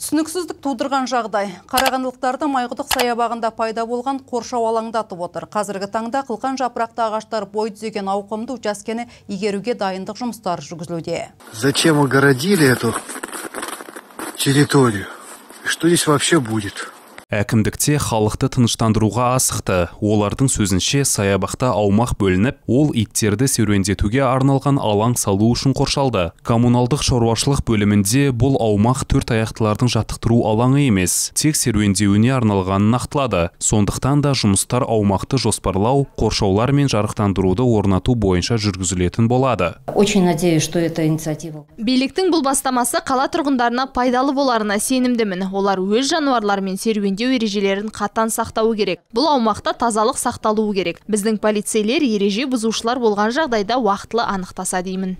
түсініксіздік тудырған жағдай қарағандылықтарды майғыдық саябағында пайда болған қоршау алаңдатып отыр қазіргі таңда қылқан жапырақты ағаштар бой түзеген ауқымды учаскені игеруге дайындық жұмыстар жүргізілуде зачем огородили эту территорию что здесь вообще будет әкімдікте халықты тыныштандыруға асықты олардың сөзінше саябақта аумақ бөлініп ол иттерді серуендетуге арналған алаң салу үшін қоршалды коммуналдық шаруашылық бөлімінде бұл аумақ төрт аяқтылардың жаттықтыру алаңы емес тек серуендеуіне арналғанын нақтылады сондықтан да жұмыстар аумақты жоспарлау қоршаулар мен жарықтандыруды орнату бойынша жүргізілетін болады очень надеюсь что эта инициатива биліктің бұл бастамасы қала тұрғындарына пайдалы боларына сенімдімін олар өз жануарларымен серуендеу емдеу ережелерін қатаң сақтауы керек бұл аумақта тазалық сақталуы керек біздің полицейлер ереже бұзушылар болған жағдайда уақытылы анықтаса деймін